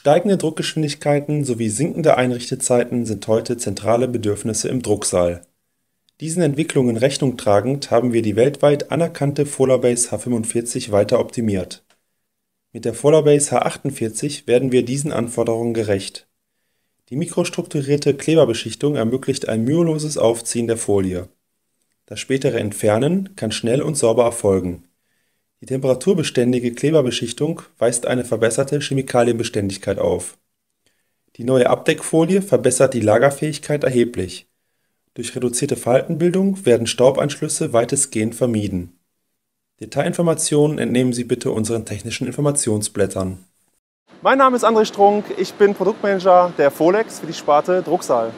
Steigende Druckgeschwindigkeiten sowie sinkende Einrichtezeiten sind heute zentrale Bedürfnisse im Drucksaal. Diesen Entwicklungen Rechnung tragend haben wir die weltweit anerkannte Volarbase H45 weiter optimiert. Mit der Volarbase H48 werden wir diesen Anforderungen gerecht. Die mikrostrukturierte Kleberbeschichtung ermöglicht ein müheloses Aufziehen der Folie. Das spätere Entfernen kann schnell und sauber erfolgen die temperaturbeständige Kleberbeschichtung weist eine verbesserte Chemikalienbeständigkeit auf. Die neue Abdeckfolie verbessert die Lagerfähigkeit erheblich. Durch reduzierte Faltenbildung werden Staubanschlüsse weitestgehend vermieden. Detailinformationen entnehmen Sie bitte unseren technischen Informationsblättern. Mein Name ist André Strunk, ich bin Produktmanager der Folex für die Sparte Drucksaal.